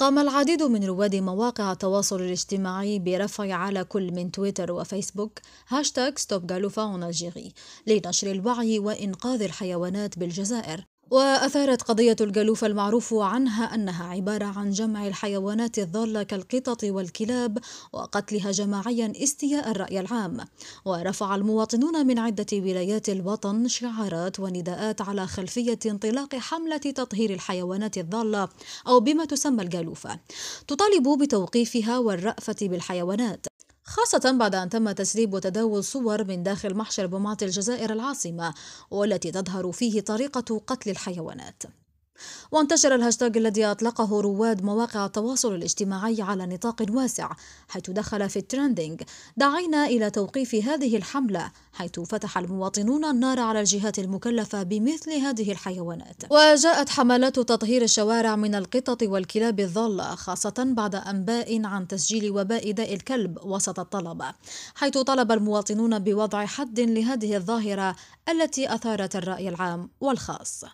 قام العديد من رواد مواقع التواصل الاجتماعي برفع على كل من تويتر وفيسبوك هاشتاغ ستوب غالوفا لنشر الوعي وإنقاذ الحيوانات بالجزائر وأثارت قضية الجلوف المعروف عنها أنها عبارة عن جمع الحيوانات الضالة كالقطط والكلاب وقتلها جماعيا استياء الرأي العام ورفع المواطنون من عدة ولايات الوطن شعارات ونداءات على خلفية انطلاق حملة تطهير الحيوانات الضالة أو بما تسمى الجلوفة تطالب بتوقيفها والرأفة بالحيوانات خاصة بعد أن تم تسريب وتداول صور من داخل محشر بومات الجزائر العاصمة والتي تظهر فيه طريقة قتل الحيوانات وانتشر الهاشتاج الذي أطلقه رواد مواقع التواصل الاجتماعي على نطاق واسع حيث دخل في الترندينج دعينا إلى توقيف هذه الحملة حيث فتح المواطنون النار على الجهات المكلفة بمثل هذه الحيوانات وجاءت حملات تطهير الشوارع من القطط والكلاب الضالة خاصة بعد أنباء عن تسجيل وباء داء الكلب وسط الطلبة حيث طلب المواطنون بوضع حد لهذه الظاهرة التي أثارت الرأي العام والخاص